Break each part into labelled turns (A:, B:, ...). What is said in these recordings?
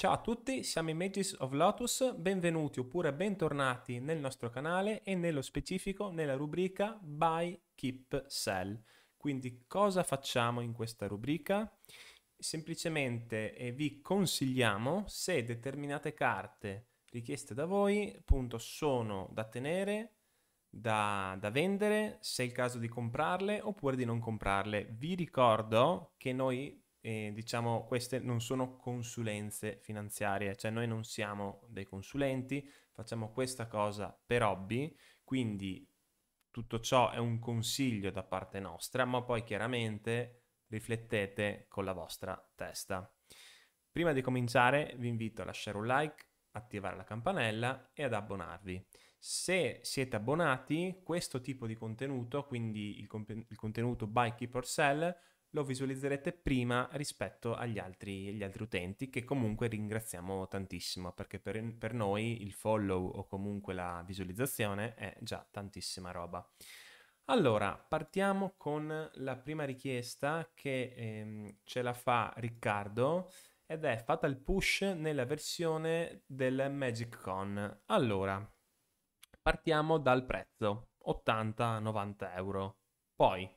A: Ciao a tutti, siamo i Images of Lotus, benvenuti oppure bentornati nel nostro canale e nello specifico nella rubrica Buy, Keep, Sell. Quindi cosa facciamo in questa rubrica? Semplicemente eh, vi consigliamo se determinate carte richieste da voi appunto, sono da tenere, da, da, vendere, se è il caso di comprarle oppure di non comprarle. Vi ricordo che noi eh, diciamo, queste non sono consulenze finanziarie, cioè noi non siamo dei consulenti, facciamo questa cosa per hobby, quindi tutto ciò è un consiglio da parte nostra, ma poi chiaramente riflettete con la vostra testa. Prima di cominciare vi invito a lasciare un like, attivare la campanella e ad abbonarvi. Se siete abbonati, questo tipo di contenuto, quindi il, comp- il contenuto by Keep or Sell, lo visualizzerete prima rispetto agli altri, altri utenti che comunque ringraziamo tantissimo perché per, per, noi il follow o comunque la visualizzazione è già tantissima roba. Allora, partiamo con la prima richiesta che ehm, ce la fa Riccardo ed è fatta il push nella versione del Magic Con. Allora, partiamo dal prezzo, 80-90 euro. Poi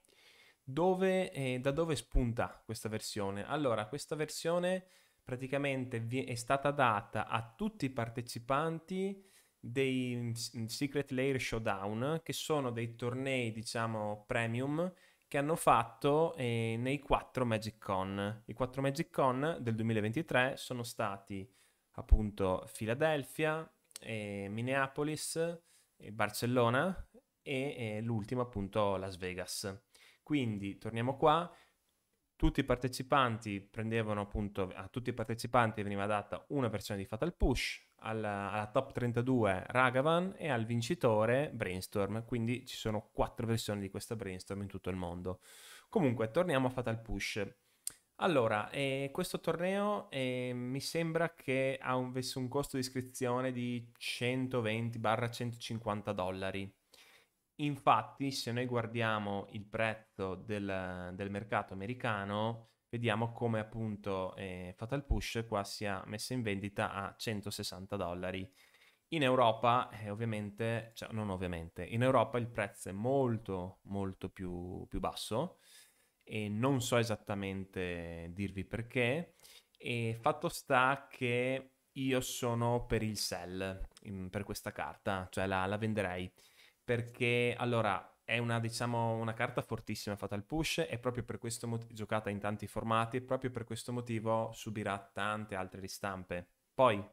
A: dove, eh, da dove spunta questa versione? Allora, questa versione praticamente è stata data a tutti i partecipanti dei Secret Layer Showdown, che sono dei tornei, diciamo, premium che hanno fatto eh, nei 4 Magic Con. I 4 Magic Con del 2023 sono stati appunto Philadelphia, eh, Minneapolis, eh, Barcellona e eh, l'ultimo appunto Las Vegas. Quindi torniamo qua, tutti i partecipanti prendevano appunto, a tutti i partecipanti veniva data una versione di Fatal Push, alla, alla, top 32 Ragavan e al vincitore Brainstorm, quindi ci sono quattro versioni di questa Brainstorm in tutto il mondo. Comunque, torniamo a Fatal Push. Allora, eh, questo torneo eh, mi sembra che avesse un costo di iscrizione di 120-150 dollari Infatti, se noi guardiamo il prezzo del, del mercato americano, vediamo come appunto eh, Fatal Push qua sia messa in vendita a 160 dollari. In Europa, eh, ovviamente, cioè non ovviamente, in Europa il prezzo è molto molto più, più basso e non so esattamente dirvi perché. E fatto sta che io sono per il sell mm, per questa carta, cioè la, la venderei perché allora è una, diciamo, una carta fortissima fatta al push e proprio per questo motivo, giocata in tanti formati, e proprio per questo motivo subirà tante altre ristampe. Poi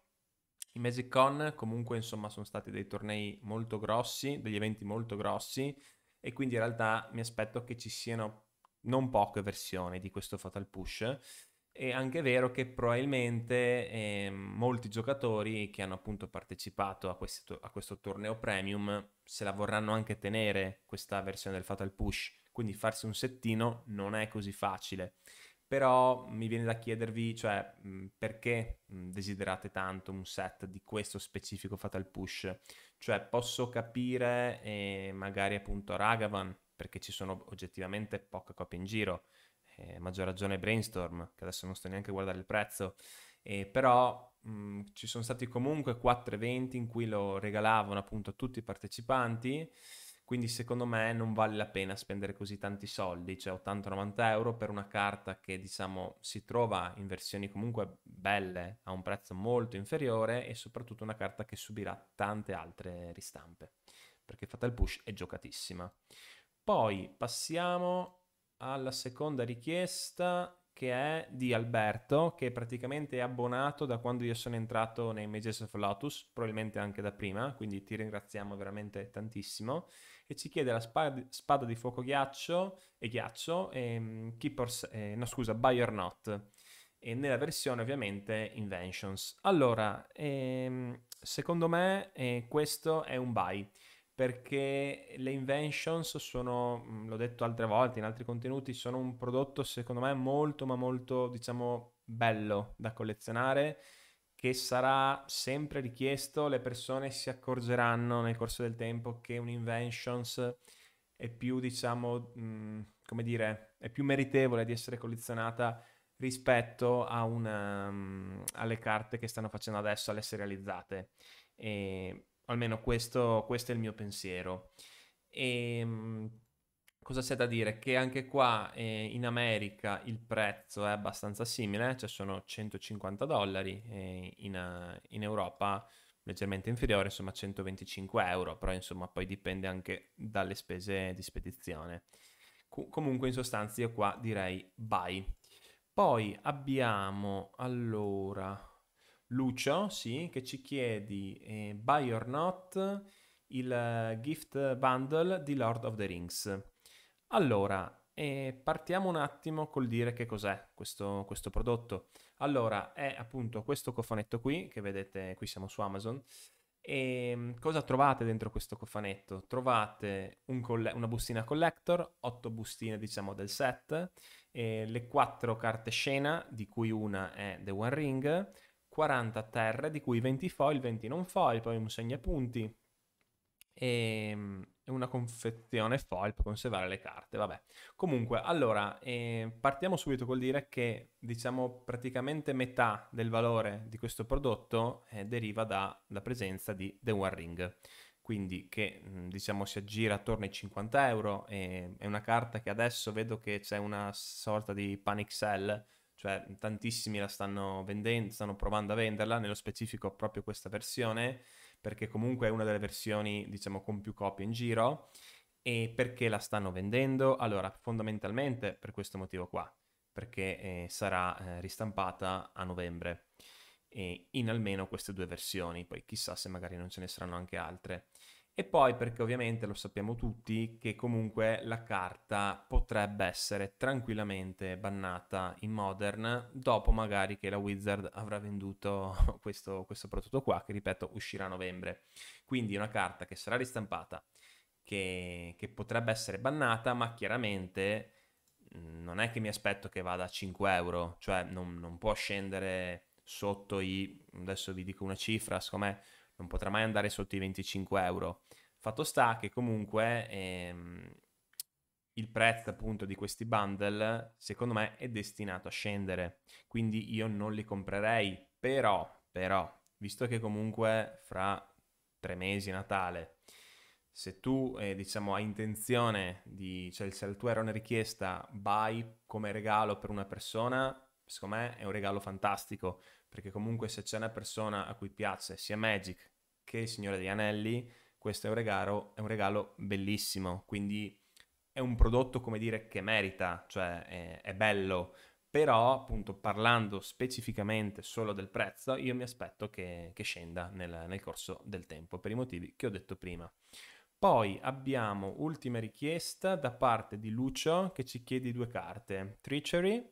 A: i Magic Con comunque insomma sono stati dei tornei molto grossi, degli eventi molto grossi e quindi in realtà mi aspetto che ci siano non poche versioni di questo Fatal Push è anche vero che probabilmente eh, molti giocatori che hanno appunto partecipato a questo, a questo, torneo premium se la vorranno anche tenere questa versione del Fatal Push, quindi farsi un settino non è così facile. Però mi viene da chiedervi, cioè, perché desiderate tanto un set di questo specifico Fatal Push? Cioè, posso capire eh, magari appunto Ragavan, perché ci sono oggettivamente poche copie in giro, eh, maggior ragione Brainstorm, che adesso non sto neanche a guardare il prezzo, eh, però mh, mm, ci sono stati comunque quattro eventi in cui lo regalavano appunto a tutti i partecipanti, quindi secondo me non vale la pena spendere così tanti soldi, cioè 80-90 euro per una carta che diciamo si trova in versioni comunque belle a un prezzo molto inferiore e soprattutto una carta che subirà tante altre ristampe, perché fatta il push è giocatissima. Poi passiamo alla seconda richiesta che è di Alberto, che praticamente è abbonato da quando io sono entrato nei Mages of Lotus, probabilmente anche da prima, quindi ti ringraziamo veramente tantissimo, e ci chiede la spada, di fuoco ghiaccio e ghiaccio, e, Keepers, mm, eh, no scusa, Buy or Not, e nella versione ovviamente Inventions. Allora, ehm, secondo me eh, questo è un buy, perché le inventions sono, mm, l'ho detto altre volte in altri contenuti, sono un prodotto secondo me molto ma molto diciamo bello da collezionare che sarà sempre richiesto, le persone si accorgeranno nel corso del tempo che un inventions è più diciamo, mh, mm, come dire, è più meritevole di essere collezionata rispetto una, um, alle carte che stanno facendo adesso, alle serializzate. E Almeno questo, questo è il mio pensiero. E, ehm, cosa c'è da dire? Che anche qua eh, in America il prezzo è abbastanza simile, cioè sono 150 dollari, eh, in, eh, in, Europa leggermente inferiore, insomma 125 euro, però insomma poi dipende anche dalle spese di spedizione. C- comunque in sostanza io qua direi buy. Poi abbiamo allora Lucio, sì, che ci chiedi eh, Buy or Not il eh, gift bundle di Lord of the Rings. Allora, eh, partiamo un attimo col dire che cos'è questo, questo, prodotto. Allora, è appunto questo cofanetto qui, che vedete qui siamo su Amazon. E ehm, cosa trovate dentro questo cofanetto? Trovate un coll- una bustina collector, 8 bustine diciamo del set, eh, le 4 carte scena, di cui una è The One Ring, 40 terre, di cui 20 foil, 20 non foil, poi un segnapunti ehm, e una confezione foil per conservare le carte, vabbè. Comunque, allora, eh, partiamo subito col dire che, diciamo, praticamente metà del valore di questo prodotto eh, deriva dalla presenza di The One Ring, quindi che, mm, diciamo, si aggira attorno ai 50 euro, eh, è una carta che adesso vedo che c'è una sorta di panic sell, cioè tantissimi la stanno vendendo, stanno provando a venderla, nello specifico proprio questa versione, perché comunque è una delle versioni, diciamo, con più copie in giro. E perché la stanno vendendo? Allora, fondamentalmente per questo motivo qua, perché eh, sarà eh, ristampata a novembre e in almeno queste due versioni, poi chissà se magari non ce ne saranno anche altre. E poi perché ovviamente lo sappiamo tutti che comunque la carta potrebbe essere tranquillamente bannata in Modern dopo magari che la Wizard avrà venduto questo, questo prodotto qua che ripeto uscirà a novembre. Quindi una carta che sarà ristampata, che, che potrebbe essere bannata ma chiaramente mm, non è che mi aspetto che vada a 5 euro, cioè non, non può scendere sotto i, adesso vi dico una cifra, secondo me non potrà mai andare sotto i 25 euro. Fatto sta che comunque ehm, il prezzo appunto di questi bundle secondo me è destinato a scendere, quindi io non li comprerei, però, però, visto che comunque fra tre mesi Natale, se tu eh, diciamo hai intenzione di, cioè se il tuo era una richiesta, buy come regalo per una persona, secondo me è un regalo fantastico, perché comunque se c'è una persona a cui piace sia Magic che il Signore degli Anelli, questo è un regalo, è un regalo bellissimo, quindi è un prodotto, come dire, che merita, cioè è, è bello, però appunto parlando specificamente solo del prezzo, io mi aspetto che, che scenda nel, nel corso del tempo, per i motivi che ho detto prima. Poi abbiamo ultima richiesta da parte di Lucio che ci chiede due carte, Treachery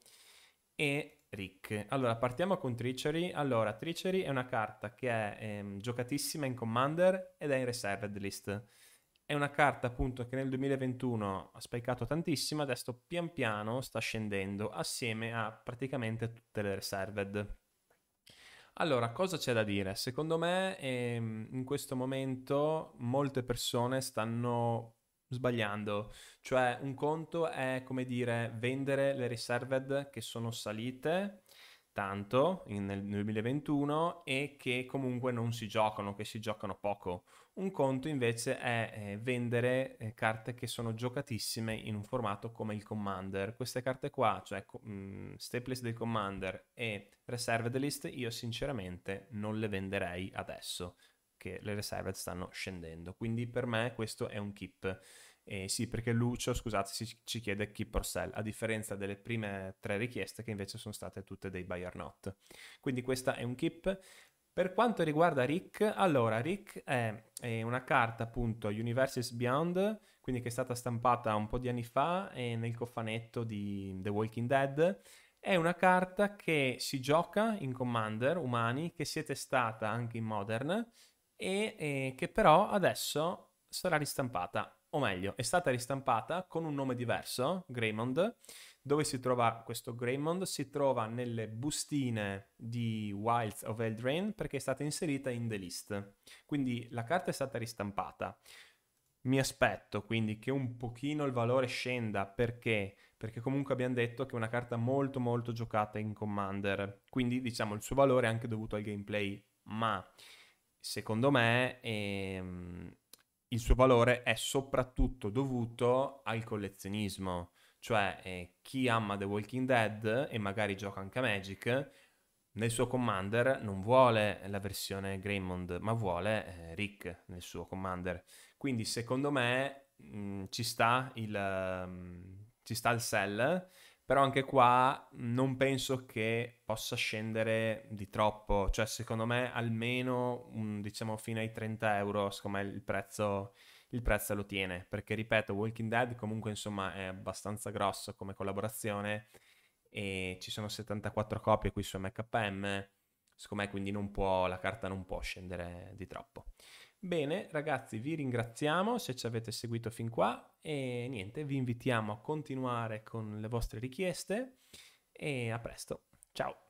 A: e Rick. Allora, partiamo con Tricery. Allora, Tricery è una carta che è ehm, giocatissima in Commander ed è in Reserved List. È una carta appunto che nel 2021 ha spiccato tantissimo, adesso pian piano sta scendendo assieme a praticamente tutte le Reserved. Allora, cosa c'è da dire? Secondo me ehm, in questo momento molte persone stanno sbagliando. Cioè un conto è come dire vendere le reserved che sono salite tanto in, nel 2021 e che comunque non si giocano, che si giocano poco. Un conto invece è eh, vendere eh, carte che sono giocatissime in un formato come il Commander. Queste carte qua, cioè mh, mm, Staples del Commander e Reserved List, io sinceramente non le venderei adesso che le reserve stanno scendendo. Quindi per me questo è un keep. Eh, sì, perché Lucio, scusate, ci, ci chiede keep or sell, a differenza delle prime tre richieste che invece sono state tutte dei buy or not. Quindi questa è un keep. Per quanto riguarda Rick, allora Rick è, è, una carta appunto Universes Beyond, quindi che è stata stampata un po' di anni fa nel cofanetto di The Walking Dead. È una carta che si gioca in Commander umani, che siete stata anche in Modern, e eh, che però adesso sarà ristampata, o meglio, è stata ristampata con un nome diverso, Greymond. Dove si trova questo Greymond? Si trova nelle bustine di Wilds of Eldrain perché è stata inserita in The List. Quindi la carta è stata ristampata. Mi aspetto quindi che un pochino il valore scenda perché perché comunque abbiamo detto che è una carta molto molto giocata in Commander, quindi diciamo il suo valore è anche dovuto al gameplay, ma secondo me, ehm, il suo valore è soprattutto dovuto al collezionismo. Cioè, eh, chi ama The Walking Dead e magari gioca anche a Magic, nel suo Commander non vuole la versione Greymond, ma vuole eh, Rick nel suo Commander. Quindi, secondo me, mh, mm, ci, sta il, mh, ehm, ci sta il sell però anche qua non penso che possa scendere di troppo, cioè secondo me almeno diciamo fino ai 30 euro, secondo me il prezzo, il prezzo lo tiene, perché ripeto Walking Dead comunque insomma è abbastanza grosso come collaborazione e ci sono 74 copie qui su MKM, secondo me quindi non può, la carta non può scendere di troppo. Bene ragazzi, vi ringraziamo se ci avete seguito fin qua e niente, vi invitiamo a continuare con le vostre richieste e a presto. Ciao!